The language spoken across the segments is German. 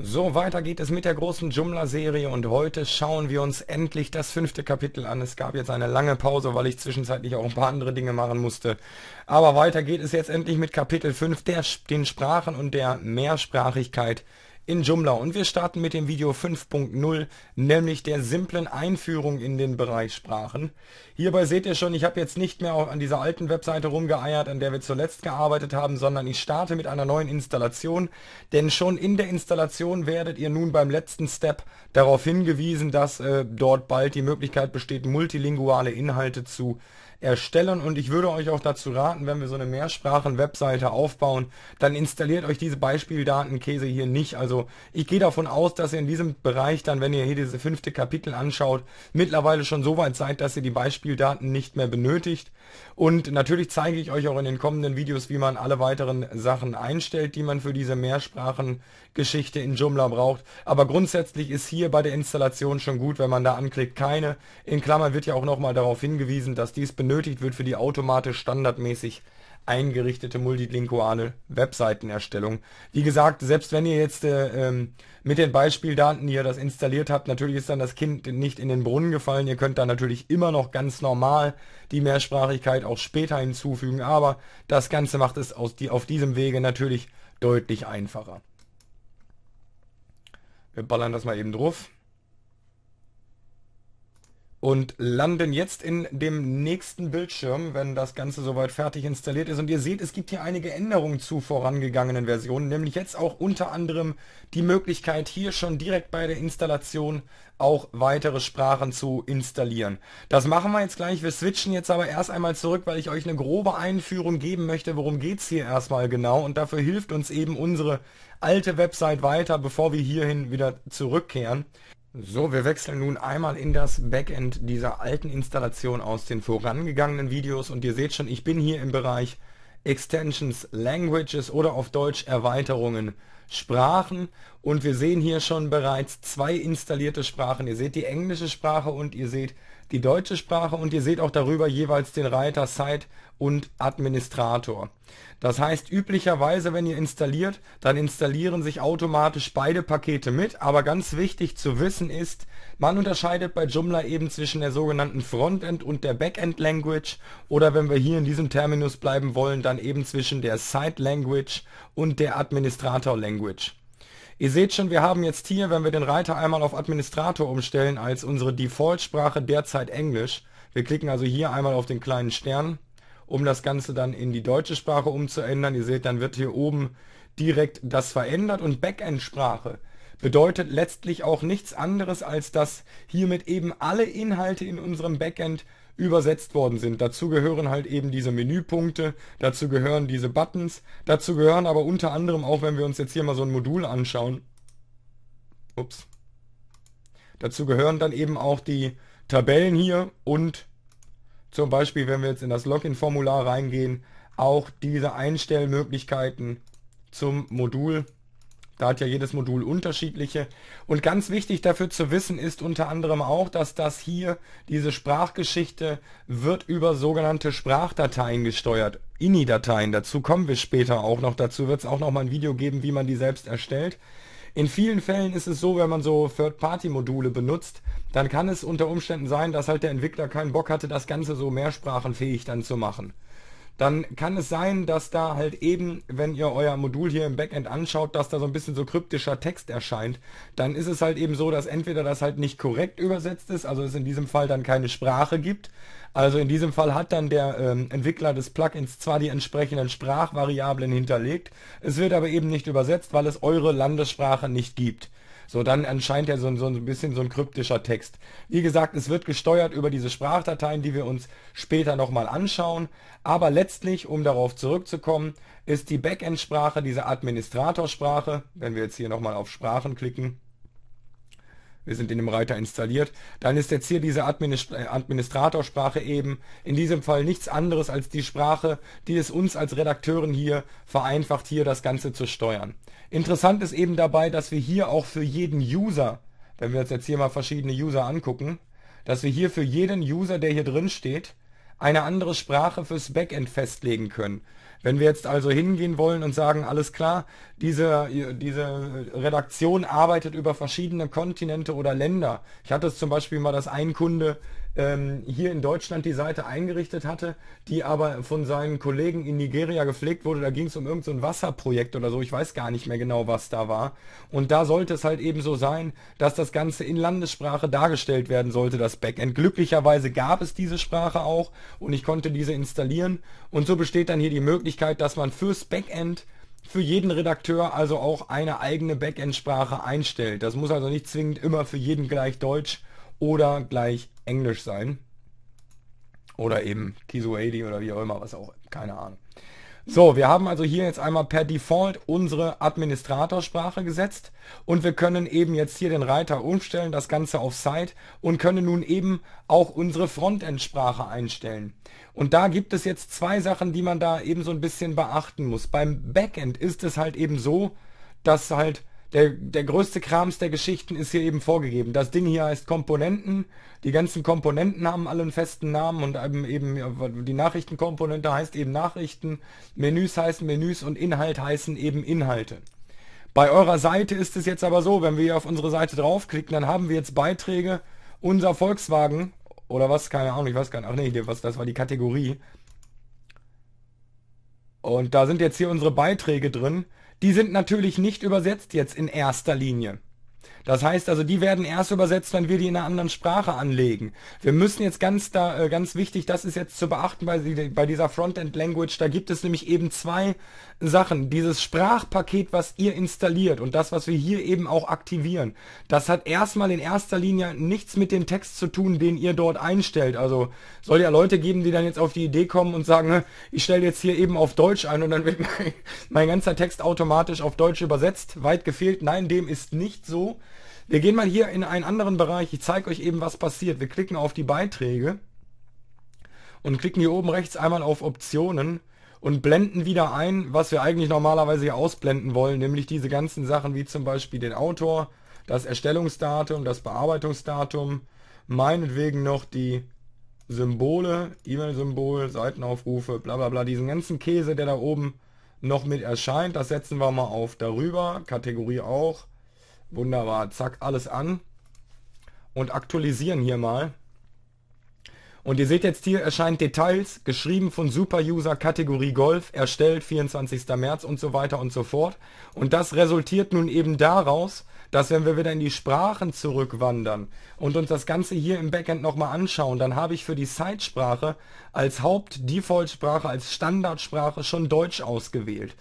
So, weiter geht es mit der großen Joomla-Serie und heute schauen wir uns endlich das fünfte Kapitel an. Es gab jetzt eine lange Pause, weil ich zwischenzeitlich auch ein paar andere Dinge machen musste. Aber weiter geht es jetzt endlich mit Kapitel 5, der, den Sprachen und der Mehrsprachigkeit in Joomla und wir starten mit dem Video 5.0, nämlich der simplen Einführung in den Bereich Sprachen. Hierbei seht ihr schon, ich habe jetzt nicht mehr auch an dieser alten Webseite rumgeeiert, an der wir zuletzt gearbeitet haben, sondern ich starte mit einer neuen Installation, denn schon in der Installation werdet ihr nun beim letzten Step darauf hingewiesen, dass äh, dort bald die Möglichkeit besteht, multilinguale Inhalte zu erstellen und ich würde euch auch dazu raten, wenn wir so eine Mehrsprachen-Webseite aufbauen, dann installiert euch diese Beispieldatenkäse hier nicht. Also ich gehe davon aus, dass ihr in diesem Bereich dann, wenn ihr hier diese fünfte Kapitel anschaut, mittlerweile schon so weit seid, dass ihr die Beispieldaten nicht mehr benötigt. Und natürlich zeige ich euch auch in den kommenden Videos, wie man alle weiteren Sachen einstellt, die man für diese Mehrsprachen-Geschichte in Joomla braucht. Aber grundsätzlich ist hier bei der Installation schon gut, wenn man da anklickt, keine. In Klammern wird ja auch nochmal darauf hingewiesen, dass dies benötigt benötigt wird für die automatisch standardmäßig eingerichtete multilinguale Webseitenerstellung. Wie gesagt, selbst wenn ihr jetzt äh, ähm, mit den Beispieldaten, die ihr das installiert habt, natürlich ist dann das Kind nicht in den Brunnen gefallen. Ihr könnt da natürlich immer noch ganz normal die Mehrsprachigkeit auch später hinzufügen, aber das Ganze macht es aus die, auf diesem Wege natürlich deutlich einfacher. Wir ballern das mal eben drauf und landen jetzt in dem nächsten Bildschirm, wenn das Ganze soweit fertig installiert ist. Und ihr seht, es gibt hier einige Änderungen zu vorangegangenen Versionen, nämlich jetzt auch unter anderem die Möglichkeit, hier schon direkt bei der Installation auch weitere Sprachen zu installieren. Das machen wir jetzt gleich. Wir switchen jetzt aber erst einmal zurück, weil ich euch eine grobe Einführung geben möchte, worum geht's hier erstmal genau. Und dafür hilft uns eben unsere alte Website weiter, bevor wir hierhin wieder zurückkehren. So, wir wechseln nun einmal in das Backend dieser alten Installation aus den vorangegangenen Videos und ihr seht schon, ich bin hier im Bereich Extensions, Languages oder auf Deutsch Erweiterungen Sprachen und wir sehen hier schon bereits zwei installierte Sprachen. Ihr seht die englische Sprache und ihr seht die deutsche Sprache und ihr seht auch darüber jeweils den Reiter Site und Administrator. Das heißt, üblicherweise, wenn ihr installiert, dann installieren sich automatisch beide Pakete mit, aber ganz wichtig zu wissen ist, man unterscheidet bei Joomla eben zwischen der sogenannten Frontend und der Backend Language oder wenn wir hier in diesem Terminus bleiben wollen, dann eben zwischen der Site Language und der Administrator Language. Language. Ihr seht schon, wir haben jetzt hier, wenn wir den Reiter einmal auf Administrator umstellen, als unsere Default-Sprache derzeit Englisch. Wir klicken also hier einmal auf den kleinen Stern, um das Ganze dann in die deutsche Sprache umzuändern. Ihr seht, dann wird hier oben direkt das verändert und Backend-Sprache bedeutet letztlich auch nichts anderes, als dass hiermit eben alle Inhalte in unserem Backend übersetzt worden sind. Dazu gehören halt eben diese Menüpunkte, dazu gehören diese Buttons, dazu gehören aber unter anderem auch, wenn wir uns jetzt hier mal so ein Modul anschauen, ups, dazu gehören dann eben auch die Tabellen hier und zum Beispiel, wenn wir jetzt in das Login-Formular reingehen, auch diese Einstellmöglichkeiten zum Modul. Da hat ja jedes Modul unterschiedliche. Und ganz wichtig dafür zu wissen ist unter anderem auch, dass das hier, diese Sprachgeschichte, wird über sogenannte Sprachdateien gesteuert. INI-Dateien, dazu kommen wir später auch noch. Dazu wird es auch noch mal ein Video geben, wie man die selbst erstellt. In vielen Fällen ist es so, wenn man so Third-Party-Module benutzt, dann kann es unter Umständen sein, dass halt der Entwickler keinen Bock hatte, das Ganze so mehrsprachenfähig dann zu machen dann kann es sein, dass da halt eben, wenn ihr euer Modul hier im Backend anschaut, dass da so ein bisschen so kryptischer Text erscheint, dann ist es halt eben so, dass entweder das halt nicht korrekt übersetzt ist, also es in diesem Fall dann keine Sprache gibt. Also in diesem Fall hat dann der ähm, Entwickler des Plugins zwar die entsprechenden Sprachvariablen hinterlegt, es wird aber eben nicht übersetzt, weil es eure Landessprache nicht gibt. So, dann anscheinend ja so, so ein bisschen so ein kryptischer Text. Wie gesagt, es wird gesteuert über diese Sprachdateien, die wir uns später nochmal anschauen. Aber letztlich, um darauf zurückzukommen, ist die Backend-Sprache diese Administratorsprache. Wenn wir jetzt hier nochmal auf Sprachen klicken, wir sind in dem Reiter installiert, dann ist jetzt hier diese Administ äh, Administratorsprache eben in diesem Fall nichts anderes als die Sprache, die es uns als Redakteuren hier vereinfacht, hier das Ganze zu steuern. Interessant ist eben dabei, dass wir hier auch für jeden User, wenn wir uns jetzt hier mal verschiedene User angucken, dass wir hier für jeden User, der hier drin steht, eine andere Sprache fürs Backend festlegen können. Wenn wir jetzt also hingehen wollen und sagen, alles klar, diese, diese Redaktion arbeitet über verschiedene Kontinente oder Länder. Ich hatte es zum Beispiel mal, dass ein Kunde ähm, hier in Deutschland die Seite eingerichtet hatte, die aber von seinen Kollegen in Nigeria gepflegt wurde. Da ging es um irgendein so Wasserprojekt oder so. Ich weiß gar nicht mehr genau, was da war. Und da sollte es halt eben so sein, dass das Ganze in Landessprache dargestellt werden sollte, das Backend. Glücklicherweise gab es diese Sprache auch und ich konnte diese installieren. Und so besteht dann hier die Möglichkeit, dass man fürs Backend für jeden Redakteur also auch eine eigene Backend-Sprache einstellt. Das muss also nicht zwingend immer für jeden gleich Deutsch oder gleich Englisch sein. Oder eben Kisuadi oder wie auch immer, was auch, keine Ahnung. So, wir haben also hier jetzt einmal per Default unsere Administratorsprache gesetzt und wir können eben jetzt hier den Reiter umstellen, das Ganze auf Site und können nun eben auch unsere Frontend-Sprache einstellen. Und da gibt es jetzt zwei Sachen, die man da eben so ein bisschen beachten muss. Beim Backend ist es halt eben so, dass halt der, der größte Krams der Geschichten ist hier eben vorgegeben. Das Ding hier heißt Komponenten. Die ganzen Komponenten haben alle einen festen Namen und eben die Nachrichtenkomponente heißt eben Nachrichten, Menüs heißen Menüs und Inhalt heißen eben Inhalte. Bei eurer Seite ist es jetzt aber so, wenn wir hier auf unsere Seite draufklicken, dann haben wir jetzt Beiträge, unser Volkswagen oder was, keine Ahnung, ich weiß gar nicht, ach nee, was, das war die Kategorie, und da sind jetzt hier unsere Beiträge drin. Die sind natürlich nicht übersetzt jetzt in erster Linie. Das heißt also, die werden erst übersetzt, wenn wir die in einer anderen Sprache anlegen. Wir müssen jetzt ganz da, äh, ganz wichtig, das ist jetzt zu beachten bei, bei dieser Frontend Language, da gibt es nämlich eben zwei Sachen. Dieses Sprachpaket, was ihr installiert und das, was wir hier eben auch aktivieren, das hat erstmal in erster Linie nichts mit dem Text zu tun, den ihr dort einstellt. Also soll ja Leute geben, die dann jetzt auf die Idee kommen und sagen, ich stelle jetzt hier eben auf Deutsch ein und dann wird mein, mein ganzer Text automatisch auf Deutsch übersetzt. Weit gefehlt. Nein, dem ist nicht so. Wir gehen mal hier in einen anderen Bereich. Ich zeige euch eben, was passiert. Wir klicken auf die Beiträge und klicken hier oben rechts einmal auf Optionen und blenden wieder ein, was wir eigentlich normalerweise hier ausblenden wollen, nämlich diese ganzen Sachen wie zum Beispiel den Autor, das Erstellungsdatum, das Bearbeitungsdatum, meinetwegen noch die Symbole, E-Mail-Symbol, Seitenaufrufe, bla bla bla, diesen ganzen Käse, der da oben noch mit erscheint, das setzen wir mal auf darüber, Kategorie auch, Wunderbar, zack, alles an. Und aktualisieren hier mal. Und ihr seht jetzt hier erscheint Details, geschrieben von Superuser Kategorie Golf, erstellt 24. März und so weiter und so fort. Und das resultiert nun eben daraus, dass wenn wir wieder in die Sprachen zurückwandern und uns das Ganze hier im Backend nochmal anschauen, dann habe ich für die site als Haupt-Default-Sprache, als Standardsprache schon Deutsch ausgewählt.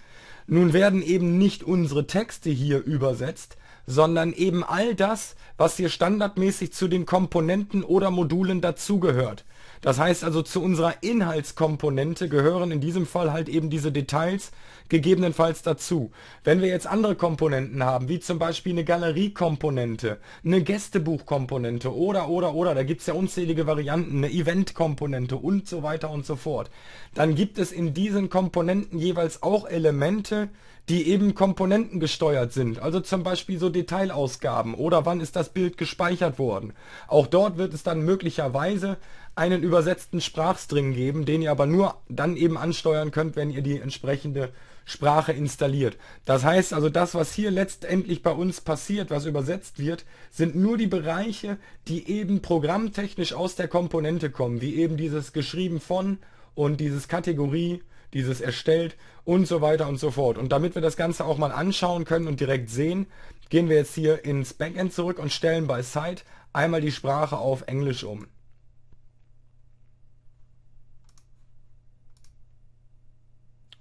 Nun werden eben nicht unsere Texte hier übersetzt, sondern eben all das, was hier standardmäßig zu den Komponenten oder Modulen dazugehört das heißt also, zu unserer Inhaltskomponente gehören in diesem Fall halt eben diese Details gegebenenfalls dazu. Wenn wir jetzt andere Komponenten haben, wie zum Beispiel eine Galeriekomponente, eine Gästebuchkomponente oder, oder, oder, da gibt's ja unzählige Varianten, eine Eventkomponente und so weiter und so fort, dann gibt es in diesen Komponenten jeweils auch Elemente, die eben Komponenten gesteuert sind. Also zum Beispiel so Detailausgaben oder wann ist das Bild gespeichert worden. Auch dort wird es dann möglicherweise einen übersetzten Sprachstring geben, den ihr aber nur dann eben ansteuern könnt, wenn ihr die entsprechende Sprache installiert. Das heißt also, das, was hier letztendlich bei uns passiert, was übersetzt wird, sind nur die Bereiche, die eben programmtechnisch aus der Komponente kommen, wie eben dieses geschrieben von und dieses Kategorie, dieses erstellt und so weiter und so fort. Und damit wir das Ganze auch mal anschauen können und direkt sehen, gehen wir jetzt hier ins Backend zurück und stellen bei Site einmal die Sprache auf Englisch um.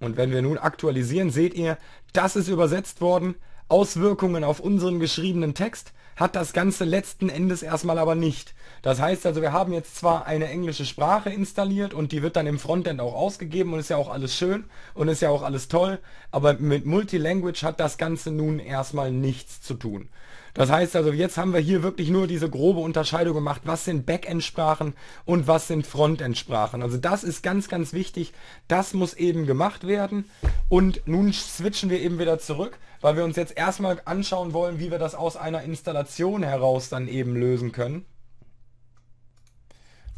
Und wenn wir nun aktualisieren, seht ihr, das ist übersetzt worden. Auswirkungen auf unseren geschriebenen Text hat das Ganze letzten Endes erstmal aber nicht. Das heißt also, wir haben jetzt zwar eine englische Sprache installiert und die wird dann im Frontend auch ausgegeben und ist ja auch alles schön und ist ja auch alles toll, aber mit Multilanguage hat das Ganze nun erstmal nichts zu tun. Das heißt also, jetzt haben wir hier wirklich nur diese grobe Unterscheidung gemacht, was sind Backend-Sprachen und was sind Frontend-Sprachen. Also das ist ganz, ganz wichtig. Das muss eben gemacht werden. Und nun switchen wir eben wieder zurück, weil wir uns jetzt erstmal anschauen wollen, wie wir das aus einer Installation heraus dann eben lösen können.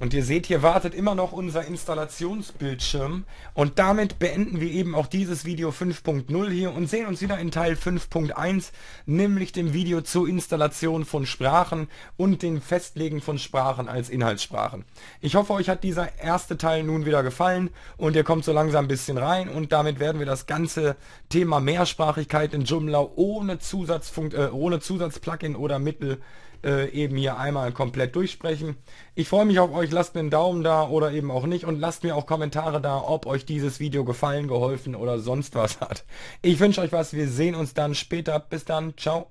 Und ihr seht, hier wartet immer noch unser Installationsbildschirm. Und damit beenden wir eben auch dieses Video 5.0 hier und sehen uns wieder in Teil 5.1, nämlich dem Video zur Installation von Sprachen und dem Festlegen von Sprachen als Inhaltssprachen. Ich hoffe, euch hat dieser erste Teil nun wieder gefallen und ihr kommt so langsam ein bisschen rein und damit werden wir das ganze Thema Mehrsprachigkeit in Joomla ohne, Zusatzfunk äh, ohne Zusatzplugin oder Mittel äh, eben hier einmal komplett durchsprechen. Ich freue mich auf euch, lasst mir einen Daumen da oder eben auch nicht und lasst mir auch Kommentare da, ob euch dieses Video gefallen, geholfen oder sonst was hat. Ich wünsche euch was, wir sehen uns dann später. Bis dann, ciao.